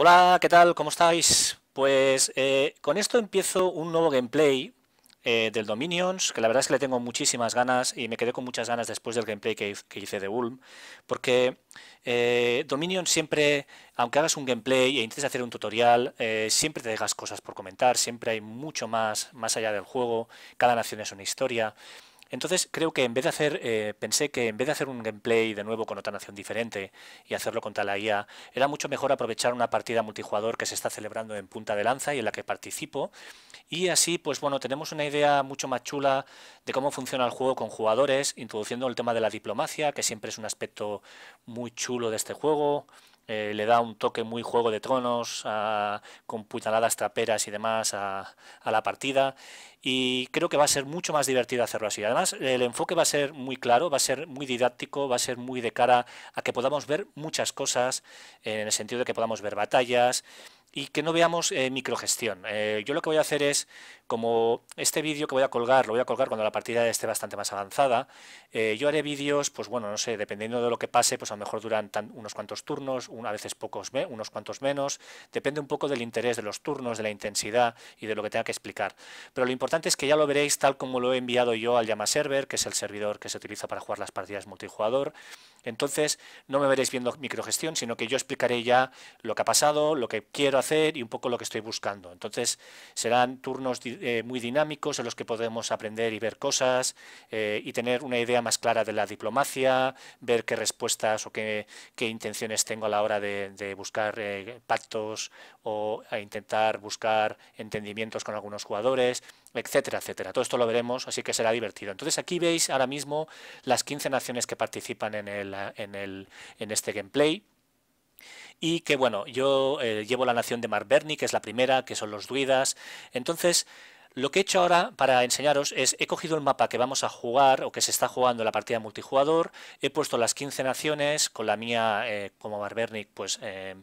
Hola, ¿qué tal? ¿Cómo estáis? Pues eh, con esto empiezo un nuevo gameplay eh, del Dominions, que la verdad es que le tengo muchísimas ganas y me quedé con muchas ganas después del gameplay que, hice de Ulm, porque eh, Dominions siempre, aunque hagas un gameplay e intentes hacer un tutorial, siempre te dejas cosas por comentar, siempre hay mucho más, más allá del juego, cada nación es una historia... Entonces creo que en vez de hacer, eh, pensé que en vez de hacer un gameplay de nuevo con otra nación diferente y hacerlo contra la IA, era mucho mejor aprovechar una partida multijugador que se está celebrando en Punta de Lanza y en la que participo. Y así, pues bueno, tenemos una idea mucho más chula de cómo funciona el juego con jugadores, introduciendo el tema de la diplomacia, que siempre es un aspecto muy chulo de este juego eh, le da un toque muy Juego de Tronos, con puñaladas traperas y demás a, la partida. Y creo que va a ser mucho más divertido hacerlo así. Además, el enfoque va a ser muy claro, va a ser muy didáctico, va a ser muy de cara a que podamos ver muchas cosas, en el sentido de que podamos ver batallas y que no veamos eh, microgestión. Eh, yo lo que voy a hacer es como este vídeo que voy a colgar, lo voy a colgar cuando la partida esté bastante más avanzada, eh, yo haré vídeos, pues bueno, no sé, dependiendo de lo que pase, pues a lo mejor duran tan, unos cuantos turnos, a veces pocos, unos cuantos menos, depende un poco del interés de los turnos, de la intensidad y de lo que tenga que explicar. Pero lo importante es que ya lo veréis tal como lo he enviado yo al Yama Server, que es el servidor que se utiliza para jugar las partidas multijugador. Entonces, no me veréis viendo microgestión, sino que yo explicaré ya lo que ha pasado, lo que quiero hacer y un poco lo que estoy buscando. Entonces, serán turnos eh, muy dinámicos en los que podemos aprender y ver cosas eh, y tener una idea más clara de la diplomacia, ver qué respuestas o qué, qué intenciones tengo a la hora de, buscar eh, pactos o a intentar buscar entendimientos con algunos jugadores, etcétera, etcétera. Todo esto lo veremos, así que será divertido. Entonces aquí veis ahora mismo las 15 naciones que participan en, el, en, el, en este gameplay y que bueno, yo eh, llevo la nación de Marberni, que es la primera, que son los druidas. Entonces, lo que he hecho ahora para enseñaros es, he cogido el mapa que vamos a jugar o que se está jugando la partida multijugador, he puesto las 15 naciones con la mía eh, como Marbernik pues, eh,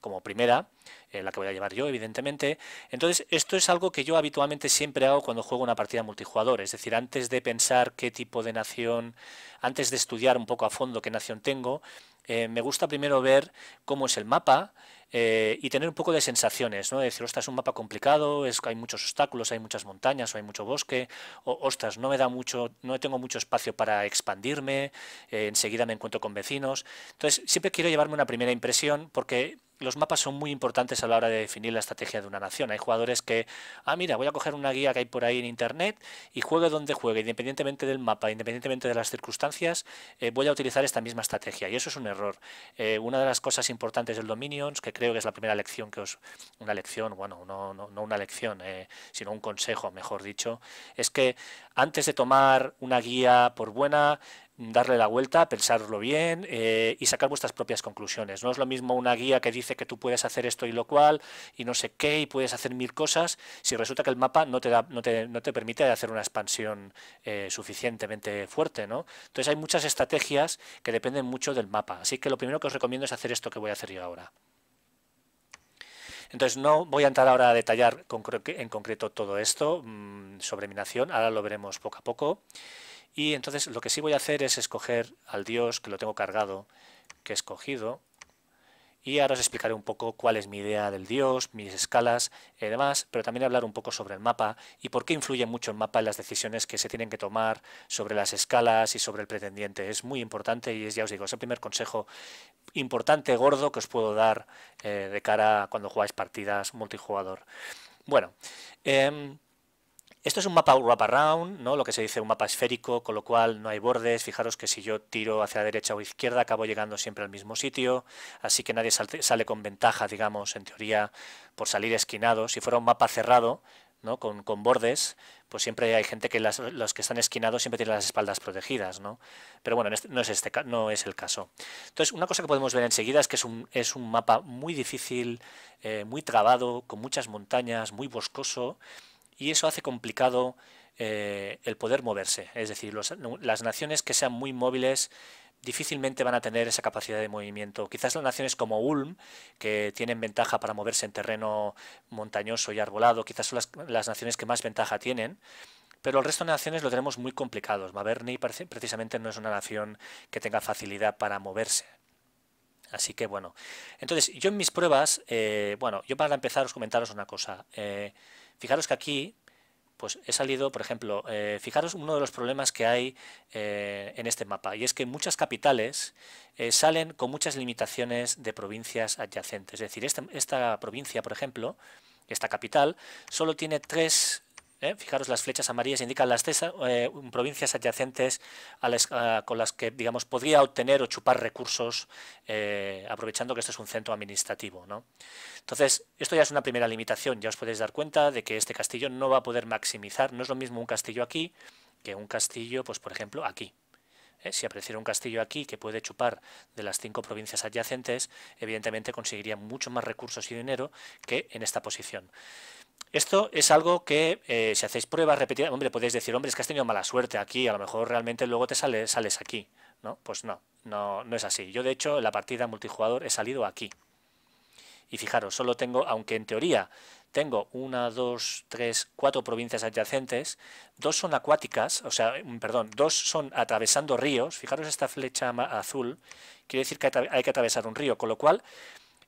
como primera, la que voy a llevar yo evidentemente. Entonces esto es algo que yo habitualmente siempre hago cuando juego una partida multijugador, es decir, antes de pensar qué tipo de nación, antes de estudiar un poco a fondo qué nación tengo, eh, me gusta primero ver cómo es el mapa eh, y tener un poco de sensaciones, ¿no? decir, ostras, es un mapa complicado, es, hay muchos obstáculos, hay muchas montañas o hay mucho bosque, o ostras, no me da mucho, no tengo mucho espacio para expandirme, eh, enseguida me encuentro con vecinos. Entonces, siempre quiero llevarme una primera impresión porque los mapas son muy importantes a la hora de definir la estrategia de una nación. Hay jugadores que, ah, mira, voy a coger una guía que hay por ahí en internet y juegue donde juegue, independientemente del mapa, independientemente de las circunstancias, eh, voy a utilizar esta misma estrategia. Y eso es un error. Eh, una de las cosas importantes del Dominions, que creo que es la primera lección que os. Una lección, bueno, no, no, no una lección, eh, sino un consejo, mejor dicho, es que antes de tomar una guía por buena, darle la vuelta, pensarlo bien eh, y sacar vuestras propias conclusiones. No es lo mismo una guía que dice que tú puedes hacer esto y lo cual y no sé qué y puedes hacer mil cosas si resulta que el mapa no te, da, no te, no te permite hacer una expansión eh, suficientemente fuerte. ¿no? Entonces hay muchas estrategias que dependen mucho del mapa. Así que lo primero que os recomiendo es hacer esto que voy a hacer yo ahora. Entonces no voy a entrar ahora a detallar en concreto todo esto mm, sobre minación, ahora lo veremos poco a poco. Y entonces lo que sí voy a hacer es escoger al dios que lo tengo cargado, que he escogido. Y ahora os explicaré un poco cuál es mi idea del dios, mis escalas y demás, pero también hablar un poco sobre el mapa y por qué influye mucho el mapa en las decisiones que se tienen que tomar sobre las escalas y sobre el pretendiente. Es muy importante y es, ya os digo, es el primer consejo importante, gordo, que os puedo dar eh, de cara cuando jugáis partidas multijugador. Bueno, em, esto es un mapa around, ¿no? lo que se dice un mapa esférico, con lo cual no hay bordes. Fijaros que si yo tiro hacia la derecha o izquierda acabo llegando siempre al mismo sitio, así que nadie sale con ventaja, digamos, en teoría, por salir esquinado. Si fuera un mapa cerrado, ¿no? Con, bordes, pues siempre hay gente que los que están esquinados siempre tienen las espaldas protegidas, ¿no? Pero bueno, este, no, es este, no es el caso. Entonces, una cosa que podemos ver enseguida es que es un, es un mapa muy difícil, eh, muy trabado, con muchas montañas, muy boscoso, y eso hace complicado eh, el poder moverse. Es decir, las naciones que sean muy móviles difícilmente van a tener esa capacidad de movimiento. Quizás las naciones como Ulm, que tienen ventaja para moverse en terreno montañoso y arbolado, quizás son las, naciones que más ventaja tienen, pero el resto de naciones lo tenemos muy complicado. Maverni precisamente no es una nación que tenga facilidad para moverse. Así que bueno, entonces yo en mis pruebas, eh, bueno, yo para empezar os comentaros una cosa. Eh, Fijaros que aquí pues he salido, por ejemplo, eh, fijaros uno de los problemas que hay eh, en este mapa, y es que muchas capitales eh, salen con muchas limitaciones de provincias adyacentes. Es decir, este, esta provincia, por ejemplo, esta capital, solo tiene tres ¿eh? Fijaros, las flechas amarillas indican las eh, provincias adyacentes con las que, digamos, podría obtener o chupar recursos, eh, aprovechando que este es un centro administrativo. Entonces, esto ya es una primera limitación. Ya os podéis dar cuenta de que este castillo no va a poder maximizar. No es lo mismo un castillo aquí que un castillo, pues por ejemplo, aquí. si apareciera un castillo aquí que puede chupar de las cinco provincias adyacentes, evidentemente conseguiría mucho más recursos y dinero que en esta posición. Esto es algo que eh, si hacéis pruebas repetidas, hombre, podéis decir, hombre, es que has tenido mala suerte aquí, a lo mejor realmente luego te sales aquí. ¿no? Pues no, no, no es así. Yo de hecho en la partida multijugador he salido aquí. Y fijaros, solo tengo, aunque en teoría tengo una, dos, tres, cuatro provincias adyacentes, dos son acuáticas, o sea, mm, perdón, dos son atravesando ríos, fijaros esta flecha azul, quiere decir que hay que atravesar un río, con lo cual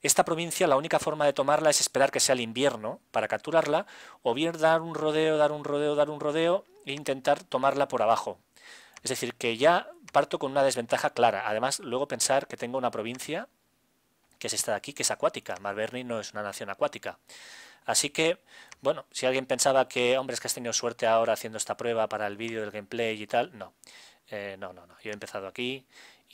esta provincia la única forma de tomarla es esperar que sea el invierno para capturarla, o bien dar un rodeo, dar un rodeo, dar un rodeo e intentar tomarla por abajo. Es decir, que ya parto con una desventaja clara. Además, luego pensar que tengo una provincia, que es esta de aquí, que es acuática. Malverni no es una nación acuática. Así que, bueno, si alguien pensaba que, hombre, es que has tenido suerte ahora haciendo esta prueba para el vídeo del gameplay y tal, no. Eh, no, no, no. Yo he empezado aquí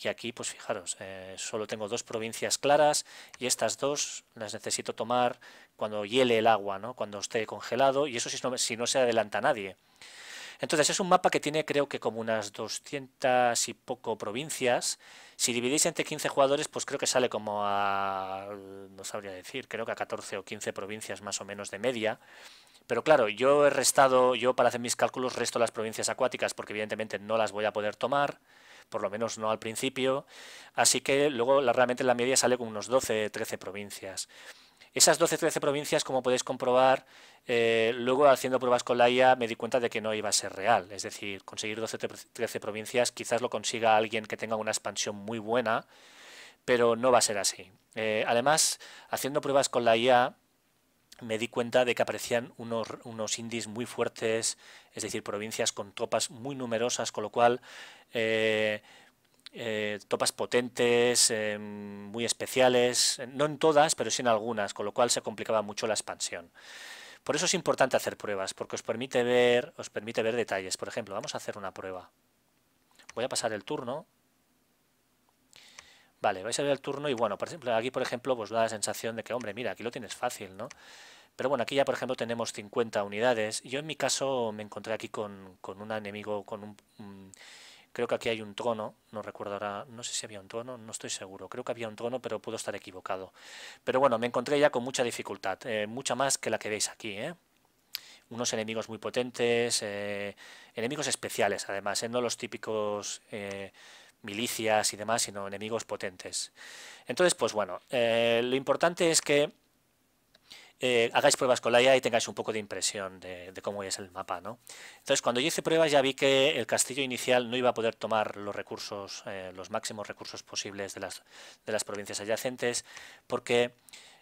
y aquí, pues fijaros, eh, solo tengo dos provincias claras y estas dos las necesito tomar cuando hiele el agua, ¿no? cuando esté congelado, y eso si no, si no se adelanta nadie. Entonces es un mapa que tiene creo que como unas 200 y poco provincias. Si dividís entre 15 jugadores, pues creo que sale como a, no sabría decir, creo que a 14 o 15 provincias más o menos de media. Pero claro, yo he restado, yo para hacer mis cálculos resto las provincias acuáticas porque evidentemente no las voy a poder tomar por lo menos no al principio, así que luego la, realmente la media sale con unos 12-13 provincias. Esas 12-13 provincias, como podéis comprobar, eh, luego haciendo pruebas con la IA me di cuenta de que no iba a ser real. Es decir, conseguir 12-13 provincias quizás lo consiga alguien que tenga una expansión muy buena, pero no va a ser así. Eh, además, haciendo pruebas con la IA, me di cuenta de que aparecían unos, indies muy fuertes, es decir, provincias con tropas muy numerosas, con lo cual eh, eh, tropas topas potentes, eh, muy especiales, no en todas, pero sí en algunas, con lo cual se complicaba mucho la expansión. Por eso es importante hacer pruebas, porque os permite ver, os permite ver detalles. Por ejemplo, vamos a hacer una prueba. Voy a pasar el turno Vale, vais a ver el turno y bueno, por ejemplo, aquí por ejemplo pues da la sensación de que, hombre, mira, aquí lo tienes fácil, ¿no? Pero bueno, aquí ya por ejemplo tenemos 50 unidades. Yo en mi caso me encontré aquí con, con un enemigo, con un... creo que aquí hay un trono, no recuerdo ahora, no sé si había un trono, no estoy seguro, creo que había un trono, pero puedo estar equivocado. Pero bueno, me encontré ya con mucha dificultad, eh, mucha más que la que veis aquí, ¿eh? Unos enemigos muy potentes, eh, enemigos especiales además, eh, no los típicos milicias y demás, sino enemigos potentes. Entonces, pues bueno, eh, lo importante es que eh, hagáis pruebas con la IA y tengáis un poco de impresión de, cómo es el mapa, ¿no? Entonces, cuando yo hice pruebas ya vi que el castillo inicial no iba a poder tomar los recursos, eh, los máximos recursos posibles de las, de las provincias adyacentes, porque...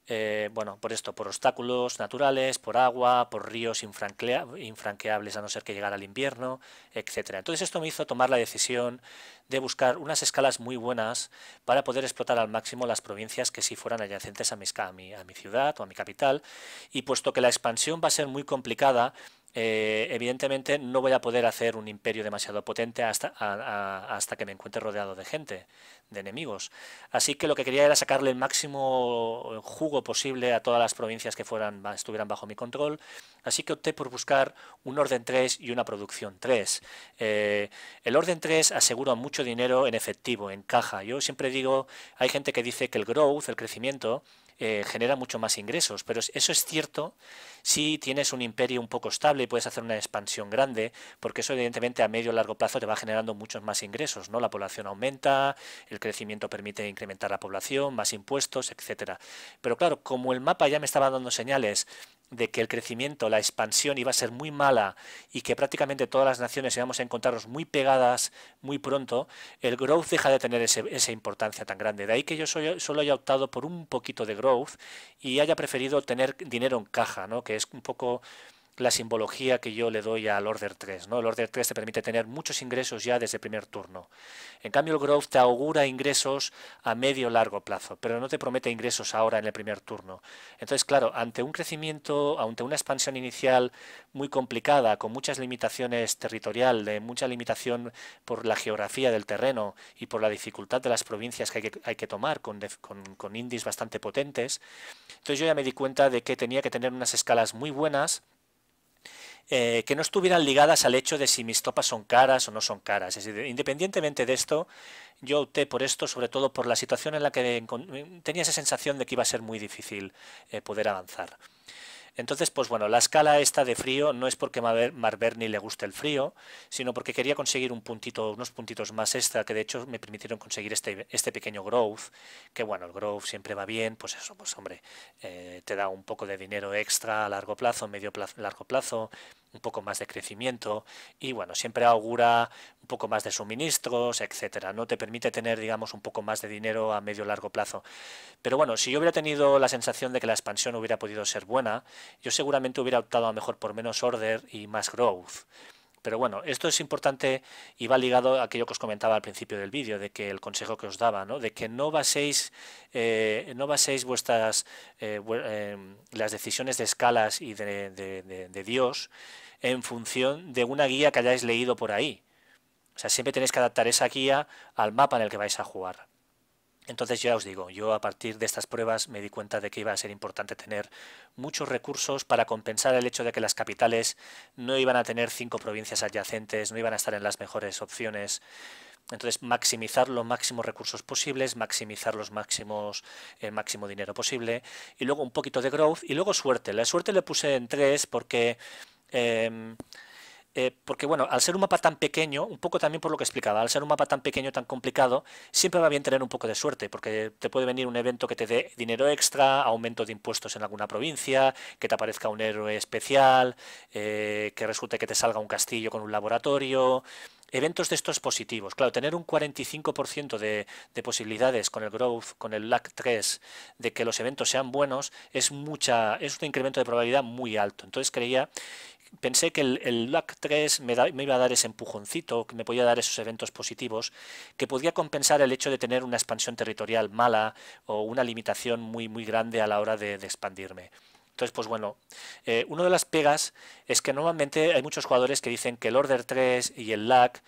Eh, bueno, por esto, por obstáculos naturales, por agua, por ríos infranqueables a no ser que llegara el invierno, etcétera. Entonces esto me hizo tomar la decisión de buscar unas escalas muy buenas para poder explotar al máximo las provincias que sí fueran adyacentes a mi, a mi, a mi ciudad o a mi capital. Y puesto que la expansión va a ser muy complicada, eh, evidentemente no voy a poder hacer un imperio demasiado potente hasta, hasta que me encuentre rodeado de gente, de enemigos. Así que lo que quería era sacarle el máximo jugo posible a todas las provincias que fueran, estuvieran bajo mi control. Así que opté por buscar un orden 3 y una producción 3. Eh, el orden 3 asegura mucho dinero en efectivo, en caja. Yo siempre digo, hay gente que dice que el growth, el crecimiento, eh, genera mucho más ingresos. Pero eso es cierto si tienes un imperio un poco estable y puedes hacer una expansión grande, porque eso evidentemente a medio o largo plazo te va generando muchos más ingresos, ¿no? La población aumenta, el crecimiento permite incrementar la población, más impuestos, etcétera. Pero claro, como el mapa ya me estaba dando señales de que el crecimiento, la expansión iba a ser muy mala y que prácticamente todas las naciones íbamos a encontrarnos muy pegadas muy pronto, el growth deja de tener ese, esa importancia tan grande. De ahí que yo soy, solo haya optado por un poquito de growth y haya preferido tener dinero en caja, ¿no? que es un poco la simbología que yo le doy al Order 3. ¿no? El Order 3 te permite tener muchos ingresos ya desde el primer turno. En cambio, el Growth te augura ingresos a medio largo plazo, pero no te promete ingresos ahora en el primer turno. Entonces, claro, ante un crecimiento, ante una expansión inicial muy complicada, con muchas limitaciones territorial, de mucha limitación por la geografía del terreno y por la dificultad de las provincias que hay que, tomar, con, con indies bastante potentes, entonces yo ya me di cuenta de que tenía que tener unas escalas muy buenas eh, que no estuvieran ligadas al hecho de si mis topas son caras o no son caras. independientemente de esto, yo opté por esto, sobre todo por la situación en la que tenía esa sensación de que iba a ser muy difícil eh, poder avanzar. Entonces, pues bueno, la escala esta de frío no es porque Marberni le guste el frío, sino porque quería conseguir un puntito, unos puntitos más extra, que de hecho me permitieron conseguir este, este pequeño growth, que bueno, el growth siempre va bien, pues eso, pues hombre, eh, te da un poco de dinero extra a largo plazo, medio plazo, largo plazo, un poco más de crecimiento y bueno, siempre augura un poco más de suministros, etcétera, ¿no? Te permite tener, digamos, un poco más de dinero a medio largo plazo. Pero bueno, si yo hubiera tenido la sensación de que la expansión hubiera podido ser buena, yo seguramente hubiera optado a mejor por menos order y más growth. Pero bueno, esto es importante y va ligado a aquello que os comentaba al principio del vídeo, de que el consejo que os daba, ¿no? de que no baséis, eh, no baséis vuestras, eh, eh, las decisiones de escalas y de, de Dios en función de una guía que hayáis leído por ahí. O sea, siempre tenéis que adaptar esa guía al mapa en el que vais a jugar. Entonces ya os digo, yo a partir de estas pruebas me di cuenta de que iba a ser importante tener muchos recursos para compensar el hecho de que las capitales no iban a tener cinco provincias adyacentes, no iban a estar en las mejores opciones. Entonces, maximizar los máximos recursos posibles, maximizar los máximos, el máximo dinero posible, y luego un poquito de growth, y luego suerte. La suerte le puse en tres porque em, eh, porque bueno, al ser un mapa tan pequeño, un poco también por lo que explicaba, al ser un mapa tan pequeño, tan complicado, siempre va bien tener un poco de suerte, porque te puede venir un evento que te dé dinero extra, aumento de impuestos en alguna provincia, que te aparezca un héroe especial, eh, que resulte que te salga un castillo con un laboratorio. Eventos de estos positivos. Claro, tener un 45% de, posibilidades con el Growth, con el LAC 3, de que los eventos sean buenos, es mucha, es un incremento de probabilidad muy alto. Entonces creía pensé que el, el LAC 3 me, iba a dar ese empujoncito, que me podía dar esos eventos positivos, que podía compensar el hecho de tener una expansión territorial mala o una limitación muy, muy grande a la hora de, expandirme. Entonces, pues bueno, eh, una de las pegas es que normalmente hay muchos jugadores que dicen que el Order 3 y el LAC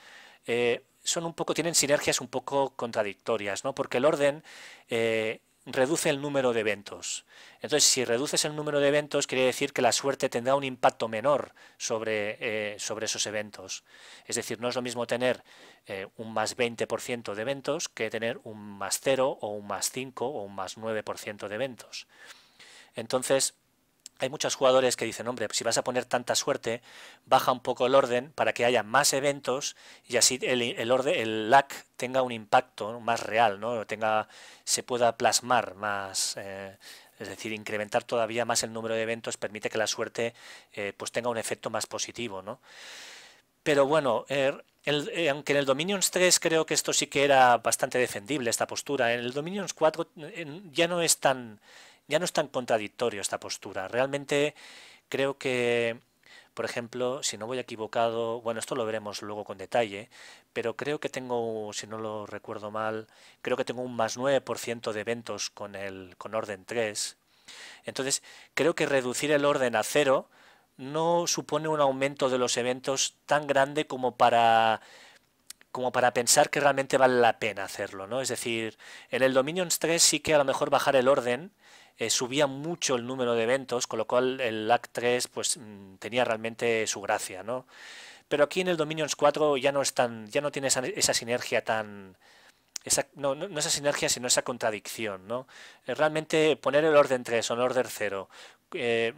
eh, son un poco, tienen sinergias un poco contradictorias, ¿no? Porque el orden eh, reduce el número de eventos. Entonces, si reduces el número de eventos, quiere decir que la suerte tendrá un impacto menor sobre, eh, sobre esos eventos. Es decir, no es lo mismo tener eh, un más 20% de eventos que tener un más 0 o un más 5 o un más 9% de eventos. Entonces, hay muchos jugadores que dicen, hombre, si vas a poner tanta suerte, baja un poco el orden para que haya más eventos y así el, el orden, el LAC tenga un impacto más real, ¿no? Tenga, se pueda plasmar más, eh, es decir, incrementar todavía más el número de eventos permite que la suerte eh, pues tenga un efecto más positivo, ¿no? Pero bueno, er, eh, aunque en el Dominions 3 creo que esto sí que era bastante defendible, esta postura, en el Dominions 4 ya no es tan ya no es tan contradictorio esta postura. Realmente creo que, por ejemplo, si no voy equivocado, bueno, esto lo veremos luego con detalle, pero creo que tengo, si no lo recuerdo mal, creo que tengo un más 9% de eventos con, el, con orden 3. Entonces, creo que reducir el orden a cero no supone un aumento de los eventos tan grande como para como para pensar que realmente vale la pena hacerlo, ¿no? Es decir, en el Dominions 3 sí que a lo mejor bajar el orden eh, subía mucho el número de eventos, con lo cual el LAC 3 pues, mm, tenía realmente su gracia. ¿no? Pero aquí en el Dominions 4 ya no, es ya no tiene esa, sinergia tan... Esa, no, no, esa sinergia, sino esa contradicción. ¿no? Eh, realmente poner el orden 3 o el orden 0 eh,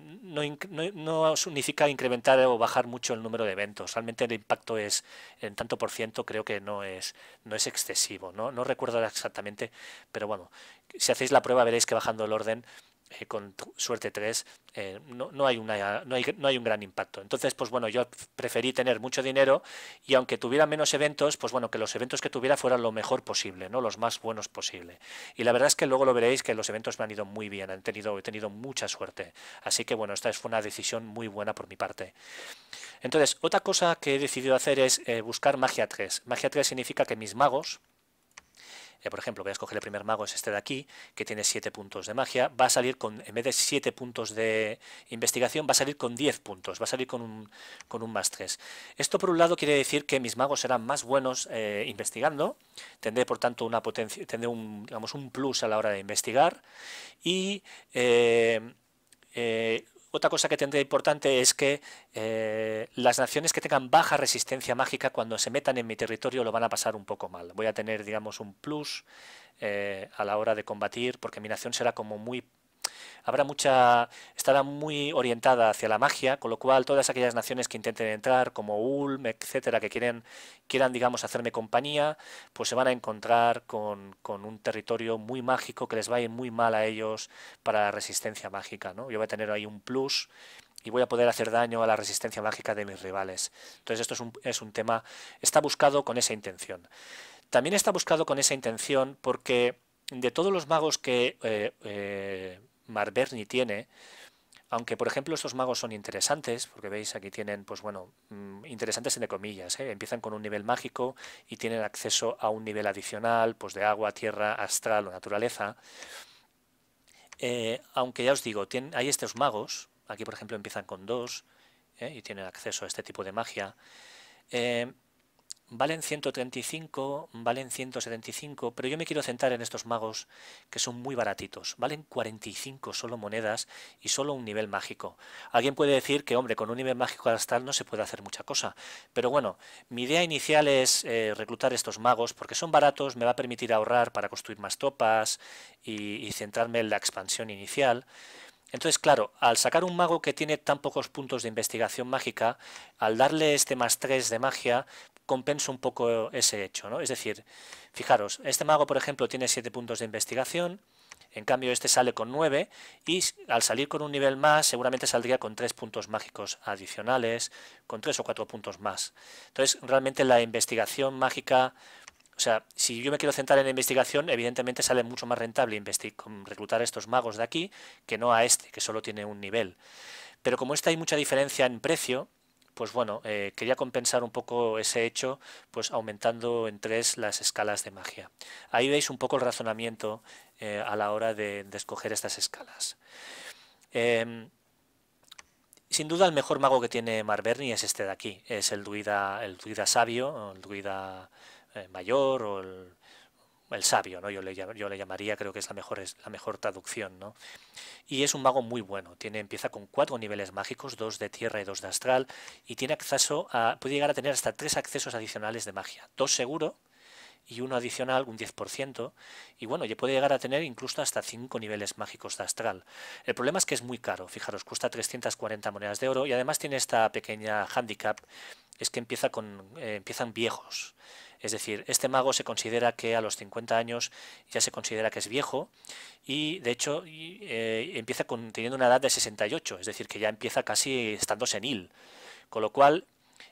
no, significa incrementar o bajar mucho el número de eventos. Realmente el impacto es, en tanto por ciento, creo que no es, no es excesivo. No, no recuerdo exactamente, pero bueno, si hacéis la prueba veréis que bajando el orden eh, con suerte 3, eh, no, hay una, no, hay, un gran impacto. Entonces, pues bueno, yo preferí tener mucho dinero y aunque tuviera menos eventos, pues bueno, que los eventos que tuviera fueran lo mejor posible, ¿no? Los más buenos posible. Y la verdad es que luego lo veréis que los eventos me han ido muy bien, han tenido, he tenido mucha suerte. Así que bueno, esta fue una decisión muy buena por mi parte. Entonces, otra cosa que he decidido hacer es eh, buscar magia 3. Magia 3 significa que mis magos, eh, por ejemplo, voy a escoger el primer mago, es este de aquí, que tiene 7 puntos de magia, va a salir con, en vez de 7 puntos de investigación, va a salir con 10 puntos, va a salir con un, más 3. Esto por un lado quiere decir que mis magos serán más buenos eh, investigando, tendré por tanto una potencia, tendré un, plus a la hora de investigar y... Eh, otra cosa que tendría importante es que eh, las naciones que tengan baja resistencia mágica cuando se metan en mi territorio lo van a pasar un poco mal. Voy a tener, digamos, un plus eh, a la hora de combatir porque mi nación será como muy habrá mucha, estará muy orientada hacia la magia, con lo cual todas aquellas naciones que intenten entrar, como Ulm, etcétera, que quieren, quieran, digamos, hacerme compañía, pues se van a encontrar con, un territorio muy mágico que les va a ir muy mal a ellos para la resistencia mágica, ¿no? Yo voy a tener ahí un plus y voy a poder hacer daño a la resistencia mágica de mis rivales. Entonces esto es un, tema, está buscado con esa intención. También está buscado con esa intención porque de todos los magos que eh, eh, Marberni tiene, aunque por ejemplo estos magos son interesantes, porque veis aquí tienen, pues bueno, mm, interesantes entre comillas, ¿eh? empiezan con un nivel mágico y tienen acceso a un nivel adicional, pues de agua, tierra, astral o naturaleza. Eh, aunque ya os digo, hay estos magos, aquí por ejemplo empiezan con dos ¿eh? y tienen acceso a este tipo de magia. Valen 135, valen 175, pero yo me quiero centrar en estos magos que son muy baratitos. Valen 45 solo monedas y solo un nivel mágico. Alguien puede decir que, hombre, con un nivel mágico astral no se puede hacer mucha cosa. Pero bueno, mi idea inicial es eh, reclutar estos magos porque son baratos, me va a permitir ahorrar para construir más topas y, y centrarme en la expansión inicial. Entonces, claro, al sacar un mago que tiene tan pocos puntos de investigación mágica, al darle este más 3 de magia, compensa un poco ese hecho. ¿no? Es decir, fijaros, este mago, por ejemplo, tiene 7 puntos de investigación, en cambio este sale con 9 y al salir con un nivel más seguramente saldría con 3 puntos mágicos adicionales, con 3 o 4 puntos más. Entonces, realmente la investigación mágica... O sea, si yo me quiero centrar en investigación, evidentemente sale mucho más rentable reclutar a estos magos de aquí que no a este, que solo tiene un nivel. Pero como esta hay mucha diferencia en precio, pues bueno, eh, quería compensar un poco ese hecho, pues aumentando en tres las escalas de magia. Ahí veis un poco el razonamiento eh, a la hora de, escoger estas escalas. Em, sin duda el mejor mago que tiene Marberni es este de aquí, es el duida el sabio, el duida eh, mayor o el el sabio, ¿no? Yo le, yo le llamaría, creo que es la mejor, es la mejor traducción, ¿no? Y es un mago muy bueno. Tiene, empieza con cuatro niveles mágicos, dos de tierra y dos de astral, y tiene acceso a. puede llegar a tener hasta tres accesos adicionales de magia. Dos seguro y uno adicional, un 10%, y bueno, ya puede llegar a tener incluso hasta cinco niveles mágicos de astral. El problema es que es muy caro, fijaros, cuesta 340 monedas de oro y además tiene esta pequeña handicap, es que empieza con, eh, empiezan viejos. Es decir, este mago se considera que a los 50 años ya se considera que es viejo y de hecho eh, empieza teniendo una edad de 68, es decir, que ya empieza casi estando senil. Con lo cual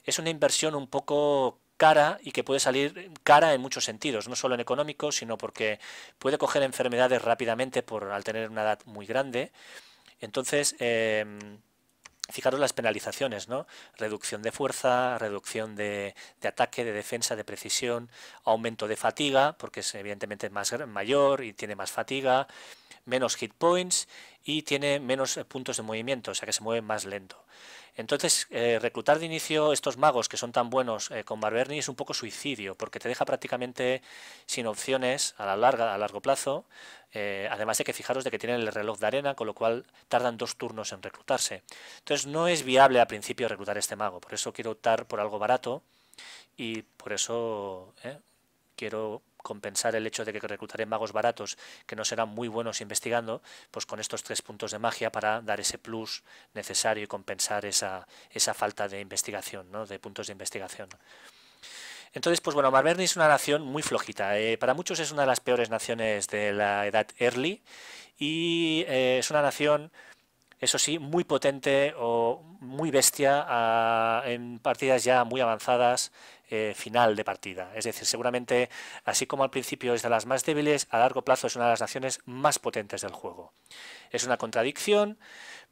es una inversión un poco cara y que puede salir cara en muchos sentidos, no solo en económico, sino porque puede coger enfermedades rápidamente por al tener una edad muy grande. Entonces, em, Fijaros las penalizaciones, ¿no? Reducción de fuerza, reducción de, ataque, de defensa, de precisión, aumento de fatiga, porque es evidentemente más mayor y tiene más fatiga, menos hit points y tiene menos eh, puntos de movimiento, o sea que se mueve más lento. Entonces, eh, reclutar de inicio estos magos que son tan buenos eh, con Barberni es un poco suicidio, porque te deja prácticamente sin opciones a la larga, a largo plazo. Eh, además de que fijaros de que tienen el reloj de arena, con lo cual tardan dos turnos en reclutarse. Entonces, no es viable al principio reclutar este mago. Por eso quiero optar por algo barato y por eso quiero compensar el hecho de que reclutaré magos baratos que no serán muy buenos investigando, pues con estos tres puntos de magia para dar ese plus necesario y compensar esa, esa falta de investigación, ¿no? de puntos de investigación. Entonces, pues bueno, Marverni es una nación muy flojita. Eh, para muchos es una de las peores naciones de la edad early y eh, es una nación eso sí, muy potente o muy bestia ah, en partidas ya muy avanzadas, eh, final de partida. Es decir, seguramente, así como al principio es de las más débiles, a largo plazo es una de las naciones más potentes del juego. Es una contradicción,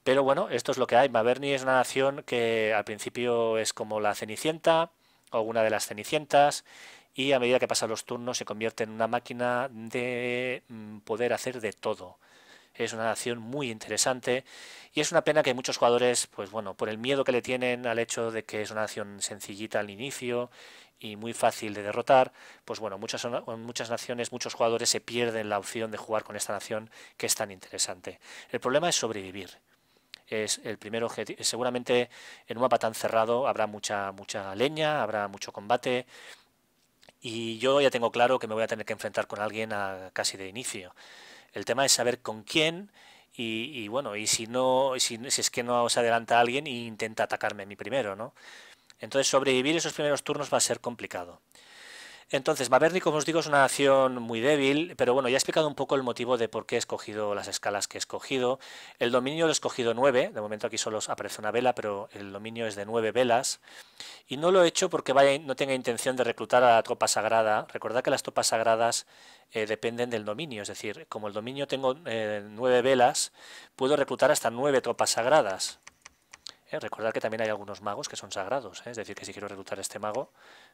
pero bueno, esto es lo que hay. Maverni es una nación que al principio es como la Cenicienta o una de las Cenicientas y a medida que pasan los turnos se convierte en una máquina de mm, poder hacer de todo es una nación muy interesante y es una pena que muchos jugadores, pues bueno, por el miedo que le tienen al hecho de que es una nación sencillita al inicio y muy fácil de derrotar, pues bueno, muchas, muchas naciones, muchos jugadores se pierden la opción de jugar con esta nación que es tan interesante. El problema es sobrevivir. Es el primer objetivo. Seguramente en un mapa tan cerrado habrá mucha, mucha leña, habrá mucho combate. Y yo ya tengo claro que me voy a tener que enfrentar con alguien a, casi de inicio. El tema es saber con quién y, bueno, y si no, si, es que no os adelanta alguien e intenta atacarme a mí primero, ¿no? Entonces sobrevivir esos primeros turnos va a ser complicado. Entonces, Baverni, como os digo, es una acción muy débil, pero bueno, ya he explicado un poco el motivo de por qué he escogido las escalas que he escogido. El dominio lo he escogido 9, de momento aquí solo aparece una vela, pero el dominio es de nueve velas. Y no lo he hecho porque vaya, no tenga intención de reclutar a la tropa sagrada. Recordad que las tropas sagradas eh, dependen del dominio, es decir, como el dominio tengo eh, nueve velas, puedo reclutar hasta nueve tropas sagradas recordar ¿eh? recordad que también hay algunos magos que son sagrados, ¿eh? es decir, que si quiero reclutar este mago,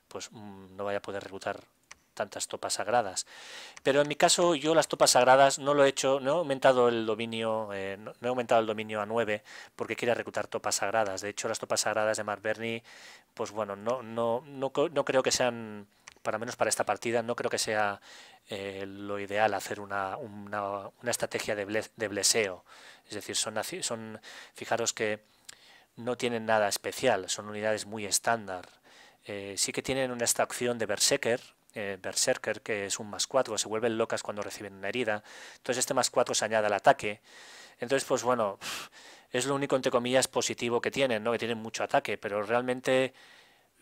pues mm, no vaya a poder reclutar tantas topas sagradas. Pero en mi caso, yo las topas sagradas no lo he hecho, no he aumentado el dominio, eh, no, he aumentado el dominio a 9 porque quiera reclutar topas sagradas. De hecho, las topas sagradas de Mark Bernie, pues bueno, no, no, no, creo que sean para menos para esta partida, no creo que sea lo ideal hacer una, estrategia de, bleseo. Es decir, son, son fijaros que no tienen nada especial, son unidades muy estándar. Eh, sí que tienen una esta opción de Berserker, eh, Berserker que es un más 4, se vuelven locas cuando reciben una herida, entonces este más 4 se añade al ataque. Entonces, pues bueno, es lo único, entre comillas, positivo que tienen, ¿no? que tienen mucho ataque, pero realmente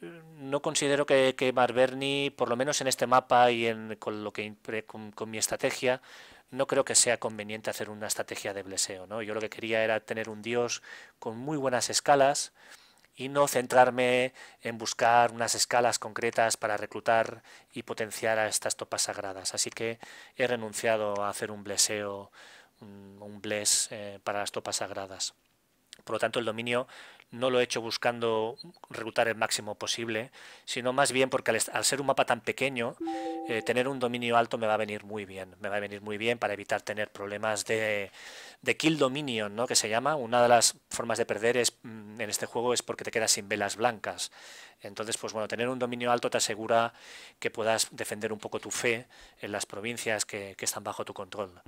eh, no considero que, que Marverni, por lo menos en este mapa y en, con, lo que, con mi estrategia, no creo que sea conveniente hacer una estrategia de bleseo. ¿no? Yo lo que quería era tener un dios con muy buenas escalas y no centrarme en buscar unas escalas concretas para reclutar y potenciar a estas topas sagradas. Así que he renunciado a hacer un bleseo, un, bless eh, para las topas sagradas. Por lo tanto, el dominio no lo he hecho buscando reclutar el máximo posible, sino más bien porque al, ser un mapa tan pequeño, eh, tener un dominio alto me va a venir muy bien. Me va a venir muy bien para evitar tener problemas de, de kill dominion, ¿no? que se llama. Una de las formas de perder es, mm, en este juego es porque te quedas sin velas blancas. Entonces, pues bueno, tener un dominio alto te asegura que puedas defender un poco tu fe en las provincias que, que están bajo tu control.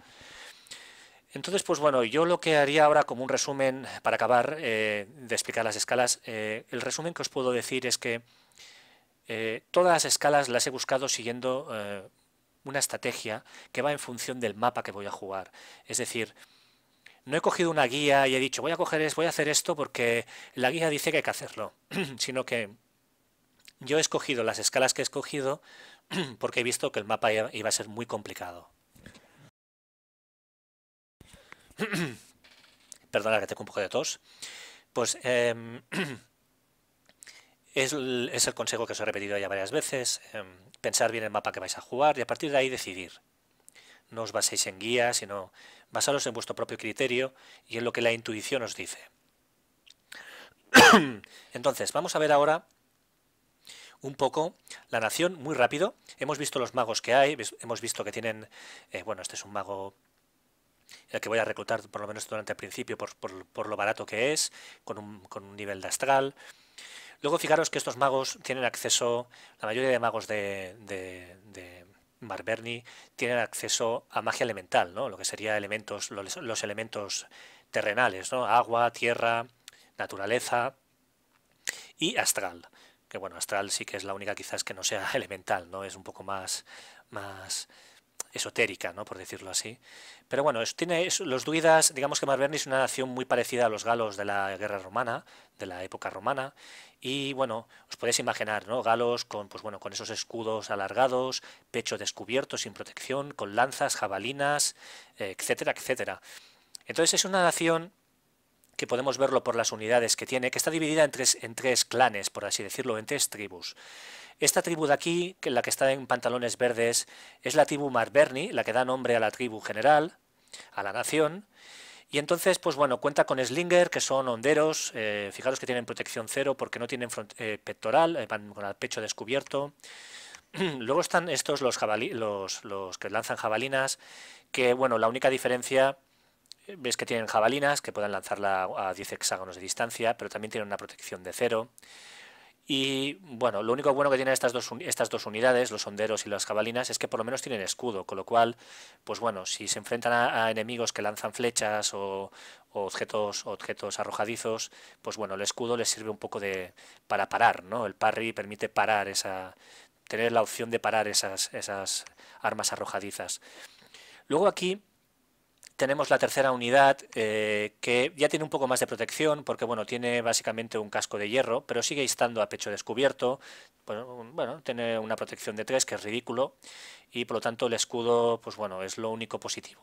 Entonces, pues bueno, yo lo que haría ahora como un resumen, para acabar eh, de explicar las escalas, eh, el resumen que os puedo decir es que eh, todas las escalas las he buscado siguiendo una estrategia que va en función del mapa que voy a jugar. Es decir, no he cogido una guía y he dicho, voy a coger voy a hacer esto porque la guía dice que hay que hacerlo, sino que yo he escogido las escalas que he escogido porque he visto que el mapa iba a ser muy complicado. perdona que tengo un poco de tos, pues em, es, el, consejo que os he repetido ya varias veces, em, pensar bien el mapa que vais a jugar y a partir de ahí decidir. No os baséis en guías, sino basaros en vuestro propio criterio y en lo que la intuición os dice. Entonces, vamos a ver ahora un poco la nación muy rápido. Hemos visto los magos que hay, hemos visto que tienen, eh, bueno, este es un mago el que voy a reclutar por lo menos durante el principio por, por, lo barato que es, con un, con un, nivel de astral. Luego fijaros que estos magos tienen acceso, la mayoría de magos de, de, Marberni tienen acceso a magia elemental, ¿no? lo que sería elementos, los, los elementos terrenales, ¿no? agua, tierra, naturaleza y astral. Que bueno, astral sí que es la única quizás que no sea elemental, ¿no? Es un poco más, más, esotérica, ¿no? por decirlo así. Pero bueno, tiene, los duidas, digamos que Marverni es una nación muy parecida a los galos de la guerra romana, de la época romana, y bueno, os podéis imaginar, ¿no? Galos con, pues bueno, con esos escudos alargados, pecho descubierto, sin protección, con lanzas, jabalinas, eh, etcétera, etcétera. Entonces es una nación que podemos verlo por las unidades que tiene, que está dividida en tres, en tres clanes, por así decirlo, en tres tribus. Esta tribu de aquí, que la que está en pantalones verdes, es la tribu Marberni, la que da nombre a la tribu general, a la nación. Y entonces, pues bueno, cuenta con Slinger, que son honderos, eh, fijaros que tienen protección cero porque no tienen eh, pectoral, eh, van con el pecho descubierto. Luego están estos los, los que lanzan jabalinas, que bueno, la única diferencia Ves que tienen jabalinas que pueden lanzarla a 10 hexágonos de distancia, pero también tienen una protección de cero. Y bueno, lo único bueno que tienen estas dos, estas dos unidades, los honderos y las jabalinas, es que por lo menos tienen escudo, con lo cual, pues bueno, si se enfrentan a, enemigos que lanzan flechas o, objetos, objetos arrojadizos, pues bueno, el escudo les sirve un poco de, para parar, ¿no? El parry permite parar esa, tener la opción de parar esas, esas armas arrojadizas. Luego aquí tenemos la tercera unidad eh, que ya tiene un poco más de protección porque bueno tiene básicamente un casco de hierro pero sigue estando a pecho descubierto bueno, tiene una protección de tres que es ridículo y por lo tanto el escudo pues bueno es lo único positivo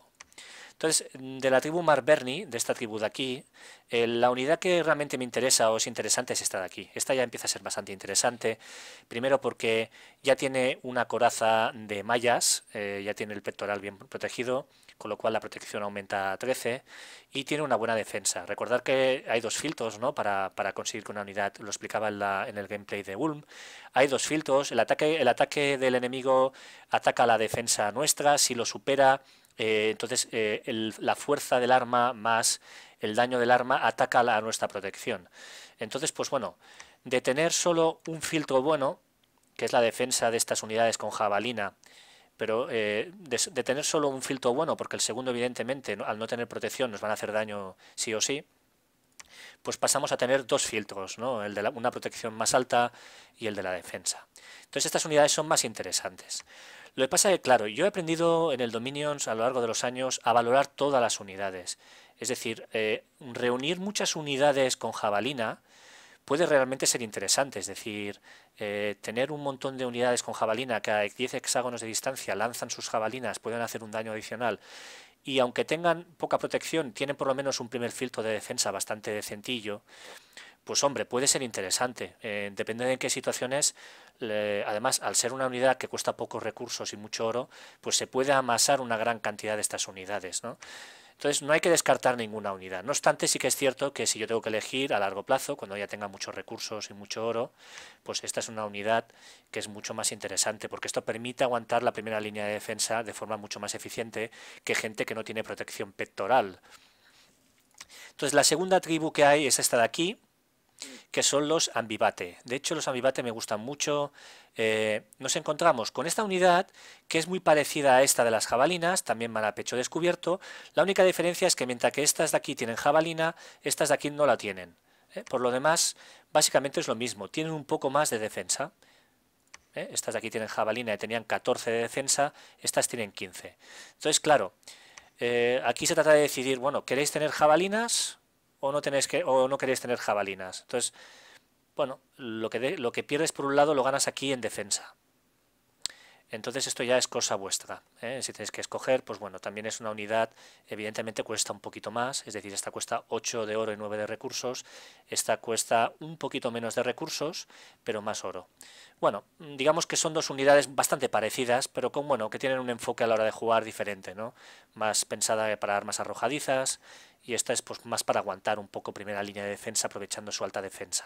entonces, de la tribu Marberni, de esta tribu de aquí, eh, la unidad que realmente me interesa o es interesante es esta de aquí. Esta ya empieza a ser bastante interesante. Primero porque ya tiene una coraza de mallas, eh, ya tiene el pectoral bien protegido con lo cual la protección aumenta a 13 y tiene una buena defensa. recordar que hay dos filtros ¿no? para, conseguir que una unidad, lo explicaba en, el gameplay de Ulm, hay dos filtros, el ataque, el ataque del enemigo ataca la defensa nuestra, si lo supera, eh, entonces eh, la fuerza del arma más el daño del arma ataca a nuestra protección. Entonces, pues bueno, de tener solo un filtro bueno, que es la defensa de estas unidades con jabalina, pero eh, de, tener solo un filtro bueno, porque el segundo evidentemente al no tener protección nos van a hacer daño sí o sí, pues pasamos a tener dos filtros, ¿no? el de una protección más alta y el de la defensa. Entonces estas unidades son más interesantes. Lo que pasa es que, claro, yo he aprendido en el Dominions a lo largo de los años a valorar todas las unidades. Es decir, eh, reunir muchas unidades con jabalina puede realmente ser interesante. Es decir, eh, tener un montón de unidades con jabalina que a 10 hexágonos de distancia lanzan sus jabalinas, pueden hacer un daño adicional y aunque tengan poca protección, tienen por lo menos un primer filtro de defensa bastante decentillo, pues hombre, puede ser interesante. Eh, depende de qué situaciones, además, al ser una unidad que cuesta pocos recursos y mucho oro, pues se puede amasar una gran cantidad de estas unidades, ¿no? Entonces no hay que descartar ninguna unidad. No obstante, sí que es cierto que si yo tengo que elegir a largo plazo, cuando ya tenga muchos recursos y mucho oro, pues esta es una unidad que es mucho más interesante, porque esto permite aguantar la primera línea de defensa de forma mucho más eficiente que gente que no tiene protección pectoral. Entonces la segunda tribu que hay es esta de aquí, que son los ambivate. De hecho, los ambivate me gustan mucho. Eh, nos encontramos con esta unidad, que es muy parecida a esta de las jabalinas, también van a pecho descubierto. La única diferencia es que mientras que estas de aquí tienen jabalina, estas de aquí no la tienen. ¿eh? Por lo demás, básicamente es lo mismo, tienen un poco más de defensa. ¿eh? Estas de aquí tienen jabalina y tenían 14 de defensa, estas tienen 15. Entonces, claro, aquí se trata de decidir, bueno, ¿queréis tener jabalinas o no tenéis que o no queréis tener jabalinas. Entonces, bueno, lo que, lo que pierdes por un lado lo ganas aquí en defensa. Entonces esto ya es cosa vuestra. ¿eh? Si tenéis que escoger, pues bueno, también es una unidad, evidentemente cuesta un poquito más, es decir, esta cuesta 8 de oro y 9 de recursos, esta cuesta un poquito menos de recursos, pero más oro. Bueno, digamos que son dos unidades bastante parecidas, pero con, bueno, que tienen un enfoque a la hora de jugar diferente, ¿no? Más pensada para armas arrojadizas y esta es pues, más para aguantar un poco primera línea de defensa aprovechando su alta defensa.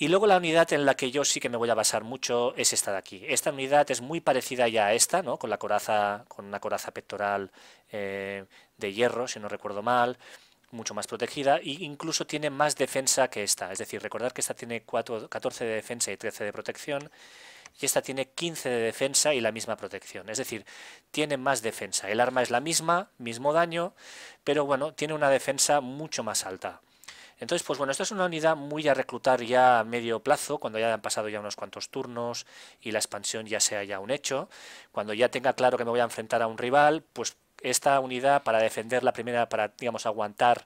Y luego la unidad en la que yo sí que me voy a basar mucho es esta de aquí. Esta unidad es muy parecida ya a esta, ¿no? con, la coraza, con una coraza pectoral eh, de hierro, si no recuerdo mal, mucho más protegida e incluso tiene más defensa que esta. Es decir, recordad que esta tiene 14 de defensa y 13 de protección y esta tiene 15 de defensa y la misma protección. Es decir, tiene más defensa. El arma es la misma, mismo daño, pero bueno, tiene una defensa mucho más alta. Entonces, pues bueno, esta es una unidad muy a reclutar ya a medio plazo, cuando ya han pasado ya unos cuantos turnos y la expansión ya sea ya un hecho. Cuando ya tenga claro que me voy a enfrentar a un rival, pues esta unidad para defender la primera, para, digamos, aguantar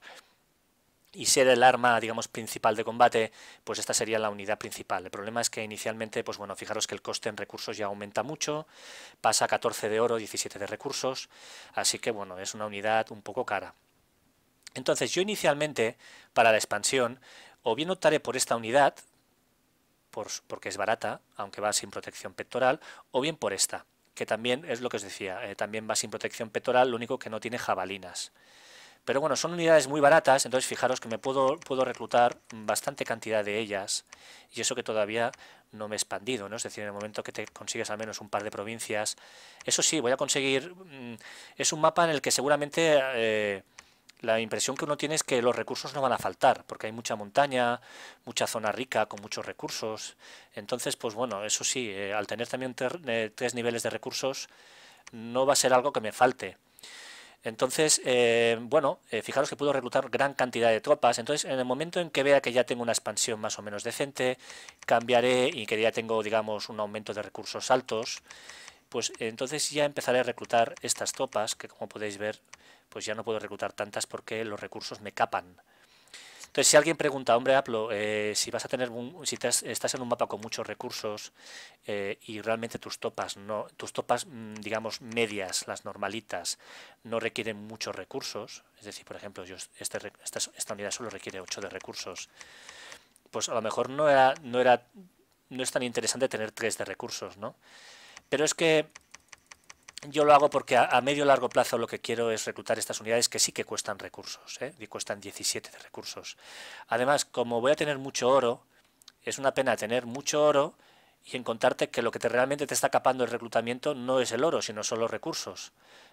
y ser el arma, digamos, principal de combate, pues esta sería la unidad principal. El problema es que inicialmente, pues bueno, fijaros que el coste en recursos ya aumenta mucho, pasa a 14 de oro, 17 de recursos, así que bueno, es una unidad un poco cara. Entonces yo inicialmente, para la expansión, o bien optaré por esta unidad, porque es barata, aunque va sin protección pectoral, o bien por esta, que también es lo que os decía, eh, también va sin protección pectoral, lo único que no tiene jabalinas. Pero bueno, son unidades muy baratas, entonces fijaros que me puedo, puedo reclutar bastante cantidad de ellas. Y eso que todavía no me he expandido, ¿no? Es decir, en el momento que te consigues al menos un par de provincias. Eso sí, voy a conseguir... Mm, es un mapa en el que seguramente... Eh, la impresión que uno tiene es que los recursos no van a faltar, porque hay mucha montaña, mucha zona rica con muchos recursos. Entonces, pues bueno, eso sí, eh, al tener también eh, tres niveles de recursos, no va a ser algo que me falte. Entonces, eh, bueno, eh, fijaros que puedo reclutar gran cantidad de tropas. Entonces, en el momento en que vea que ya tengo una expansión más o menos decente, cambiaré y que ya tengo, digamos, un aumento de recursos altos, pues entonces ya empezaré a reclutar estas tropas, que como podéis ver, pues ya no puedo reclutar tantas porque los recursos me capan. Entonces, si alguien pregunta, hombre, Aplo, eh, si vas a tener si estás, en un mapa con muchos recursos eh, y realmente tus topas no, tus topas, mm, digamos, medias, las normalitas, no requieren muchos recursos. Es decir, por ejemplo, yo este, esta, esta, unidad solo requiere 8 de recursos. Pues a lo mejor no era, no era, no es tan interesante tener 3 de recursos, ¿no? Pero es que yo lo hago porque a, medio largo plazo lo que quiero es reclutar estas unidades que sí que cuestan recursos, ¿eh? y cuestan 17 de recursos. Además, como voy a tener mucho oro, es una pena tener mucho oro y encontrarte que lo que te, realmente te está capando el reclutamiento no es el oro, sino solo recursos.